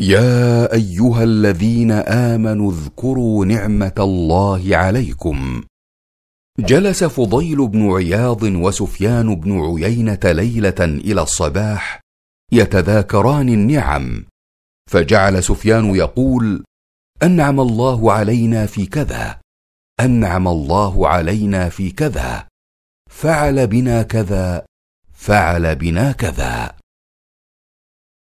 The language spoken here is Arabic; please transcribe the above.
يا ايها الذين امنوا اذكروا نعمه الله عليكم جلس فضيل بن عياض وسفيان بن عيينه ليله الى الصباح يتذاكران النعم فجعل سفيان يقول انعم الله علينا في كذا انعم الله علينا في كذا فعل بنا كذا فعل بنا كذا